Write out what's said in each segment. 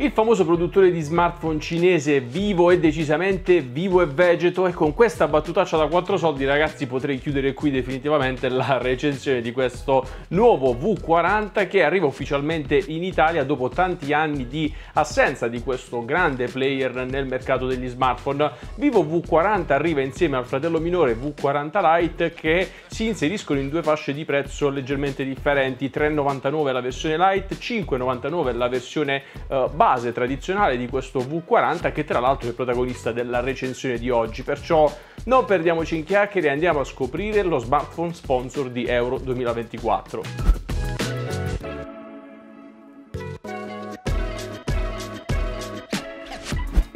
Il famoso produttore di smartphone cinese vivo e decisamente vivo e vegeto e con questa battutaccia da 4 soldi ragazzi potrei chiudere qui definitivamente la recensione di questo nuovo V40 che arriva ufficialmente in Italia dopo tanti anni di assenza di questo grande player nel mercato degli smartphone. Vivo V40 arriva insieme al fratello minore V40 Lite che si inseriscono in due fasce di prezzo leggermente differenti, 3,99 la versione Lite, 5,99 la versione eh, base tradizionale di questo V40 che tra l'altro è il protagonista della recensione di oggi, perciò non perdiamoci in chiacchiere e andiamo a scoprire lo smartphone sponsor di Euro 2024.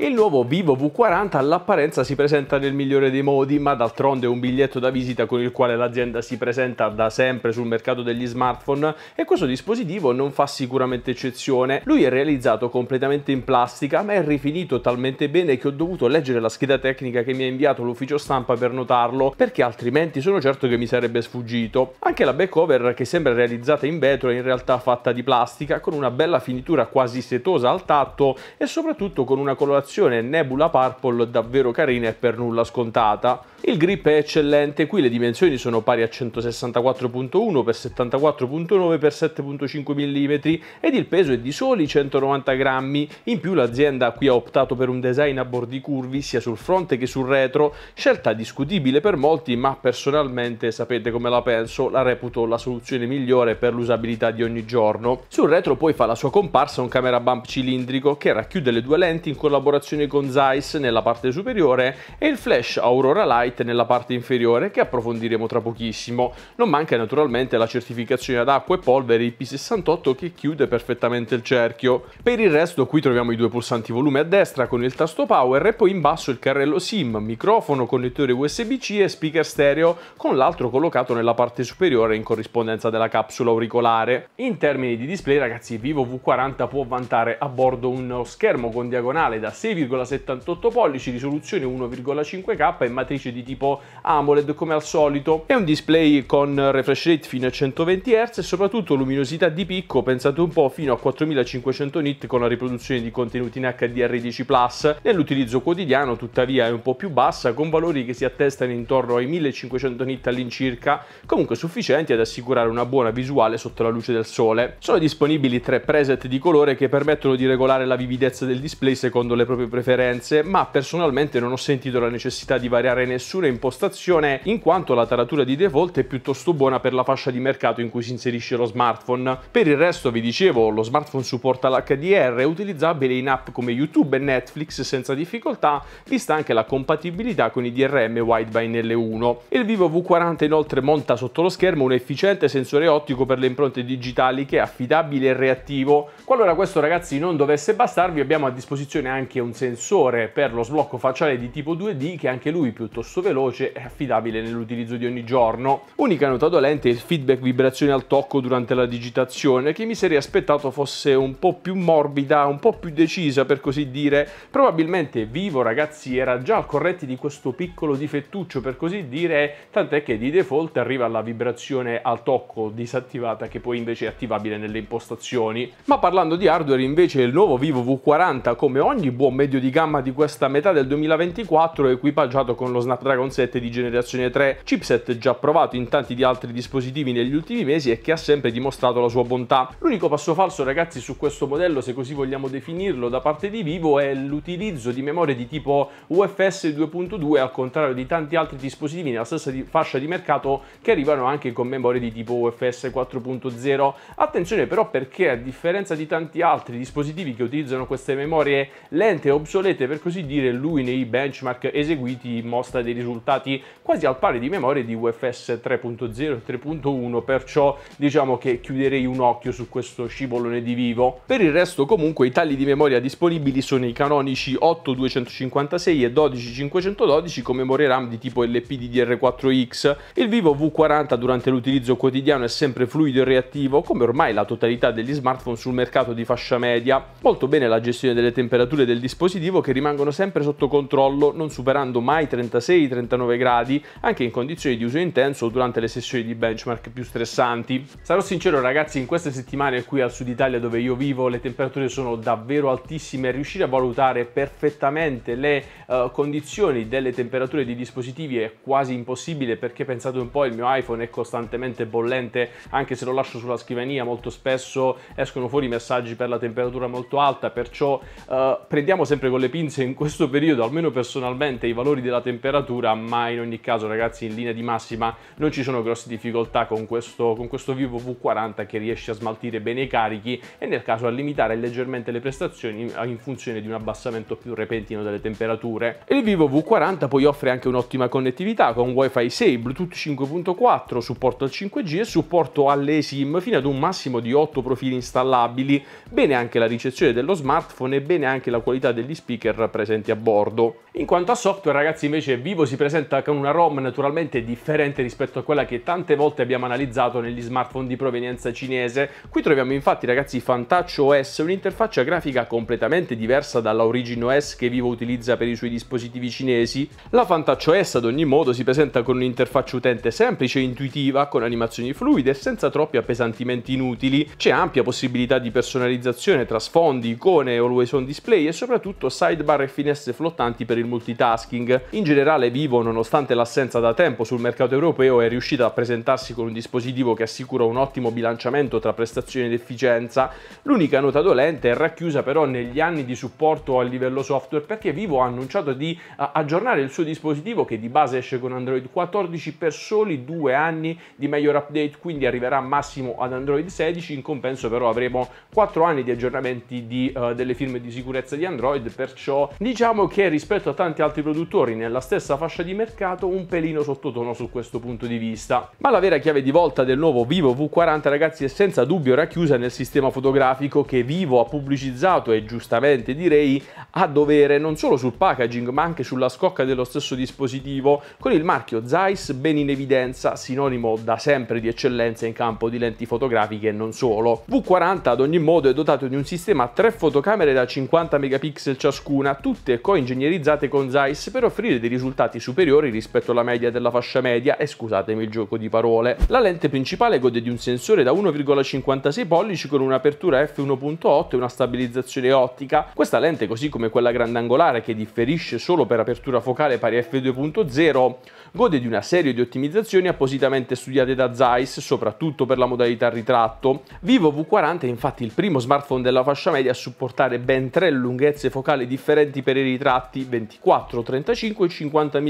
Il nuovo Vivo V40 all'apparenza si presenta nel migliore dei modi, ma d'altronde è un biglietto da visita con il quale l'azienda si presenta da sempre sul mercato degli smartphone e questo dispositivo non fa sicuramente eccezione. Lui è realizzato completamente in plastica, ma è rifinito talmente bene che ho dovuto leggere la scheda tecnica che mi ha inviato l'ufficio stampa per notarlo, perché altrimenti sono certo che mi sarebbe sfuggito. Anche la back cover, che sembra realizzata in vetro, è in realtà fatta di plastica, con una bella finitura quasi setosa al tatto e soprattutto con una colorazione colorazione Nebula Purple davvero carina e per nulla scontata. Il grip è eccellente, qui le dimensioni sono pari a 164.1 x 74.9 x 7.5 mm ed il peso è di soli 190 grammi. In più l'azienda qui ha optato per un design a bordi curvi sia sul fronte che sul retro, scelta discutibile per molti ma personalmente sapete come la penso, la reputo la soluzione migliore per l'usabilità di ogni giorno. Sul retro poi fa la sua comparsa un camera bump cilindrico che racchiude le due lenti in collaborazione lavorazione con Zeiss nella parte superiore e il flash Aurora Light nella parte inferiore che approfondiremo tra pochissimo. Non manca naturalmente la certificazione ad acqua e polvere IP68 che chiude perfettamente il cerchio. Per il resto qui troviamo i due pulsanti volume a destra con il tasto power e poi in basso il carrello SIM, microfono, connettore USB-C e speaker stereo con l'altro collocato nella parte superiore in corrispondenza della capsula auricolare. In termini di display ragazzi Vivo V40 può vantare a bordo uno schermo con diagonale da 6 6,78 pollici, risoluzione 1,5K e matrice di tipo AMOLED come al solito. È un display con refresh rate fino a 120 Hz e soprattutto luminosità di picco, pensate un po', fino a 4500 nit con la riproduzione di contenuti in HDR10+. Nell'utilizzo quotidiano tuttavia è un po' più bassa, con valori che si attestano intorno ai 1500 nit all'incirca, comunque sufficienti ad assicurare una buona visuale sotto la luce del sole. Sono disponibili tre preset di colore che permettono di regolare la vividezza del display secondo le proprie preferenze, ma personalmente non ho sentito la necessità di variare nessuna impostazione in quanto la taratura di default è piuttosto buona per la fascia di mercato in cui si inserisce lo smartphone. Per il resto vi dicevo, lo smartphone supporta l'HDR, è utilizzabile in app come YouTube e Netflix senza difficoltà, vista anche la compatibilità con i DRM Wideband L1. Il Vivo V40 inoltre monta sotto lo schermo un efficiente sensore ottico per le impronte digitali che è affidabile e reattivo. Qualora questo ragazzi non dovesse bastarvi abbiamo a disposizione anche un sensore per lo sblocco facciale di tipo 2D che anche lui piuttosto veloce e affidabile nell'utilizzo di ogni giorno. Unica nota dolente è il feedback vibrazione al tocco durante la digitazione che mi sarei aspettato fosse un po' più morbida, un po' più decisa per così dire. Probabilmente Vivo ragazzi era già al corretto di questo piccolo difettuccio per così dire, tant'è che di default arriva la vibrazione al tocco disattivata che poi invece è attivabile nelle impostazioni. Ma parlando di hardware invece il nuovo Vivo V40 come ogni buon medio di gamma di questa metà del 2024 equipaggiato con lo Snapdragon 7 di generazione 3, chipset già provato in tanti di altri dispositivi negli ultimi mesi e che ha sempre dimostrato la sua bontà. L'unico passo falso ragazzi su questo modello, se così vogliamo definirlo, da parte di Vivo è l'utilizzo di memorie di tipo UFS 2.2 al contrario di tanti altri dispositivi nella stessa fascia di mercato che arrivano anche con memorie di tipo UFS 4.0. Attenzione però perché a differenza di tanti altri dispositivi che utilizzano queste memorie lente praticamente obsolete per così dire, lui nei benchmark eseguiti mostra dei risultati quasi al pari di memoria di UFS 3.0 e 3.1, perciò diciamo che chiuderei un occhio su questo scivolone di vivo. Per il resto comunque i tagli di memoria disponibili sono i canonici 8256 e 12512 con memoria RAM di tipo LPDDR4X. Il vivo V40 durante l'utilizzo quotidiano è sempre fluido e reattivo, come ormai la totalità degli smartphone sul mercato di fascia media. Molto bene la gestione delle temperature del dispositivo dispositivo che rimangono sempre sotto controllo, non superando mai 36-39 gradi, anche in condizioni di uso intenso o durante le sessioni di benchmark più stressanti. Sarò sincero ragazzi, in queste settimane qui al sud Italia dove io vivo le temperature sono davvero altissime e riuscire a valutare perfettamente le uh, condizioni delle temperature dei dispositivi è quasi impossibile perché pensate un po' il mio iPhone è costantemente bollente, anche se lo lascio sulla scrivania molto spesso escono fuori messaggi per la temperatura molto alta, perciò uh, prendiamo prendiamo sempre con le pinze in questo periodo, almeno personalmente, i valori della temperatura, ma in ogni caso ragazzi in linea di massima non ci sono grosse difficoltà con questo, con questo Vivo V40 che riesce a smaltire bene i carichi e nel caso a limitare leggermente le prestazioni in funzione di un abbassamento più repentino delle temperature. Il Vivo V40 poi offre anche un'ottima connettività con Wi-Fi 6, Bluetooth 5.4, supporto al 5G e supporto alle SIM fino ad un massimo di 8 profili installabili, bene anche la ricezione dello smartphone e bene anche la qualità degli speaker presenti a bordo. In quanto a software ragazzi invece Vivo si presenta con una ROM naturalmente differente rispetto a quella che tante volte abbiamo analizzato negli smartphone di provenienza cinese. Qui troviamo infatti ragazzi Fantaccio OS, un'interfaccia grafica completamente diversa dalla Origin OS che Vivo utilizza per i suoi dispositivi cinesi. La Fantaccio OS ad ogni modo si presenta con un'interfaccia utente semplice e intuitiva, con animazioni fluide e senza troppi appesantimenti inutili. C'è ampia possibilità di personalizzazione tra sfondi, icone, always on display e soprattutto soprattutto sidebar e finestre flottanti per il multitasking. In generale Vivo, nonostante l'assenza da tempo sul mercato europeo, è riuscita a presentarsi con un dispositivo che assicura un ottimo bilanciamento tra prestazioni ed efficienza. L'unica nota dolente è racchiusa però negli anni di supporto a livello software perché Vivo ha annunciato di eh, aggiornare il suo dispositivo che di base esce con Android 14 per soli due anni di major update, quindi arriverà massimo ad Android 16, in compenso però avremo quattro anni di aggiornamenti di, uh, delle firme di sicurezza di Android Android, perciò diciamo che rispetto a tanti altri produttori nella stessa fascia di mercato un pelino sottotono su questo punto di vista. Ma la vera chiave di volta del nuovo Vivo V40 ragazzi è senza dubbio racchiusa nel sistema fotografico che Vivo ha pubblicizzato e giustamente direi a dovere non solo sul packaging ma anche sulla scocca dello stesso dispositivo con il marchio Zeiss ben in evidenza, sinonimo da sempre di eccellenza in campo di lenti fotografiche e non solo. V40 ad ogni modo è dotato di un sistema a tre fotocamere da 50 megapixel pixel ciascuna, tutte co-ingegnerizzate con Zeiss per offrire dei risultati superiori rispetto alla media della fascia media e scusatemi il gioco di parole. La lente principale gode di un sensore da 1,56 pollici con un'apertura f1.8 e una stabilizzazione ottica. Questa lente, così come quella grandangolare che differisce solo per apertura focale pari a f2.0, gode di una serie di ottimizzazioni appositamente studiate da Zeiss, soprattutto per la modalità ritratto. Vivo V40 è infatti il primo smartphone della fascia media a supportare ben tre lunghezze focali differenti per i ritratti 24, 35 e 50 mm,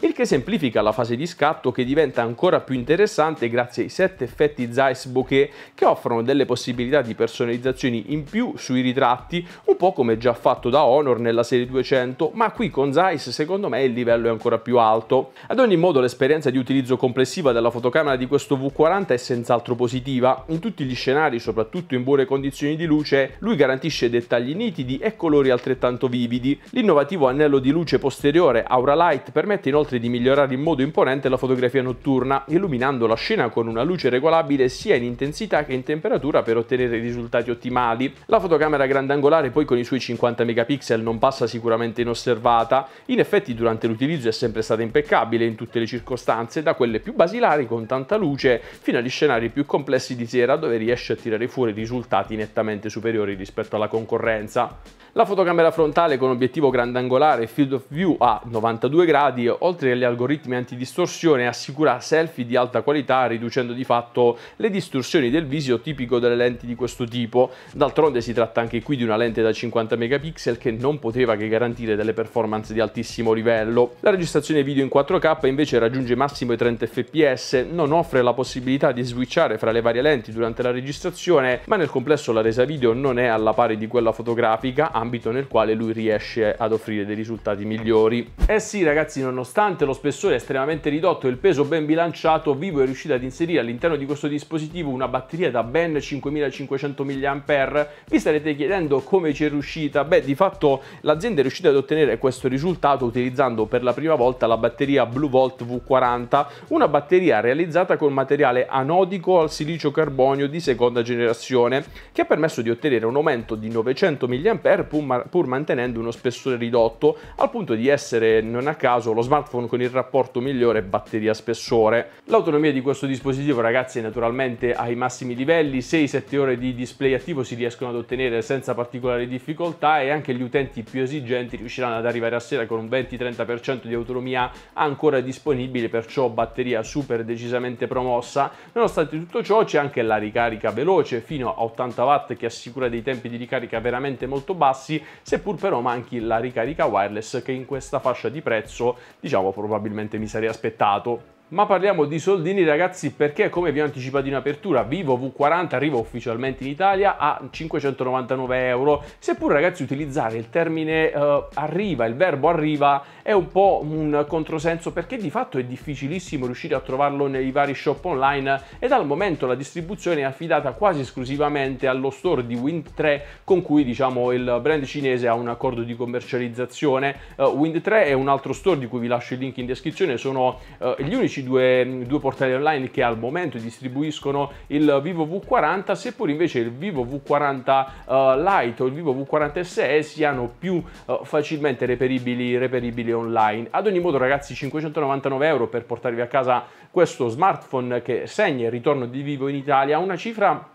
il che semplifica la fase di scatto che diventa ancora più interessante grazie ai 7 effetti Zeiss bokeh che offrono delle possibilità di personalizzazioni in più sui ritratti, un po' come già fatto da Honor nella serie 200, ma qui con Zeiss secondo me il livello è ancora più alto. Ad ogni modo l'esperienza di utilizzo complessiva della fotocamera di questo V40 è senz'altro positiva. In tutti gli scenari, soprattutto in buone condizioni di luce, lui garantisce dettagli nitidi e colori altrettanto vividi. L'innovativo anello di luce posteriore Aura Light permette inoltre di migliorare in modo imponente la fotografia notturna, illuminando la scena con una luce regolabile sia in intensità che in temperatura per ottenere risultati ottimali. La fotocamera grandangolare poi con i suoi 50 megapixel non passa sicuramente inosservata, in effetti durante l'utilizzo è sempre stata impeccabile stabile in tutte le circostanze, da quelle più basilari con tanta luce fino agli scenari più complessi di sera dove riesce a tirare fuori risultati nettamente superiori rispetto alla concorrenza. La fotocamera frontale con obiettivo grandangolare e field of view a 92 gradi, oltre agli algoritmi antidistorsione, assicura selfie di alta qualità riducendo di fatto le distorsioni del viso tipico delle lenti di questo tipo. D'altronde si tratta anche qui di una lente da 50 megapixel che non poteva che garantire delle performance di altissimo livello. La registrazione video in 4K invece raggiunge massimo i 30 fps, non offre la possibilità di switchare fra le varie lenti durante la registrazione, ma nel complesso la resa video non è alla pari di quella fotografica, ambito nel quale lui riesce ad offrire dei risultati migliori. Eh sì ragazzi, nonostante lo spessore estremamente ridotto e il peso ben bilanciato, Vivo è riuscito ad inserire all'interno di questo dispositivo una batteria da ben 5500 mAh. Vi starete chiedendo come ci è riuscita? Beh, di fatto l'azienda è riuscita ad ottenere questo risultato utilizzando per la prima volta la batteria Blue Volt V40, una batteria realizzata col materiale anodico al silicio carbonio di seconda generazione, che ha permesso di ottenere un aumento di 900 mAh pur, pur mantenendo uno spessore ridotto, al punto di essere non a caso lo smartphone con il rapporto migliore batteria-spessore. L'autonomia di questo dispositivo ragazzi è naturalmente ai massimi livelli, 6-7 ore di display attivo si riescono ad ottenere senza particolari difficoltà e anche gli utenti più esigenti riusciranno ad arrivare a sera con un 20-30% di autonomia anche ancora disponibile perciò batteria super decisamente promossa nonostante tutto ciò c'è anche la ricarica veloce fino a 80 watt che assicura dei tempi di ricarica veramente molto bassi seppur però manchi la ricarica wireless che in questa fascia di prezzo diciamo probabilmente mi sarei aspettato ma parliamo di soldini ragazzi perché come vi ho anticipato in apertura Vivo V40 arriva ufficialmente in Italia a 599 euro Seppur ragazzi utilizzare il termine eh, arriva, il verbo arriva è un po' un controsenso perché di fatto è difficilissimo riuscire a trovarlo nei vari shop online ed al momento la distribuzione è affidata quasi esclusivamente allo store di Wind 3 con cui diciamo il brand cinese ha un accordo di commercializzazione eh, Wind 3 è un altro store di cui vi lascio il link in descrizione sono eh, gli unici unici due, due portali online che al momento distribuiscono il Vivo V40, seppur invece il Vivo V40 uh, eh, Lite o il Vivo V40 SE siano più uh, facilmente reperibili, reperibili online. Ad ogni modo ragazzi 599 euro per portarvi a casa questo smartphone che segna il ritorno di Vivo in Italia, una cifra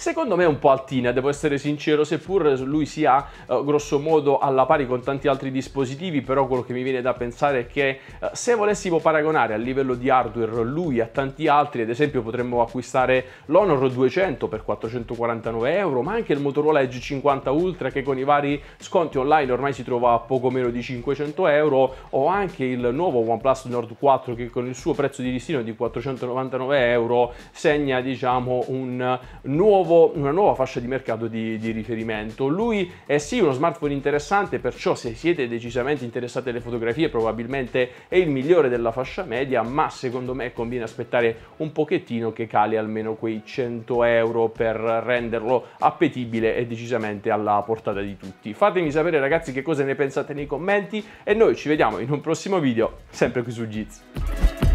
secondo me è un po' altina, devo essere sincero, seppur lui sia eh, grosso modo alla pari con tanti altri dispositivi, però quello che mi viene da pensare è che eh, se volessimo paragonare a livello di hardware lui a tanti altri, ad esempio potremmo acquistare l'Honor 200 per 449 euro, ma anche il Motorola Edge 50 Ultra che con i vari sconti online ormai si trova a poco meno di 500 euro, o anche il nuovo OnePlus Nord 4 che con il suo prezzo di listino di 499 euro segna diciamo un nuovo nuovo, una nuova fascia di mercato di, di riferimento. Lui è sì uno smartphone interessante, perciò se siete decisamente interessati alle fotografie probabilmente è il migliore della fascia media, ma secondo me conviene aspettare un pochettino che cali almeno quei 100 euro per renderlo appetibile e decisamente alla portata di tutti. Fatemi sapere ragazzi che cosa ne pensate nei commenti e noi ci vediamo in un prossimo video, sempre qui su Giz.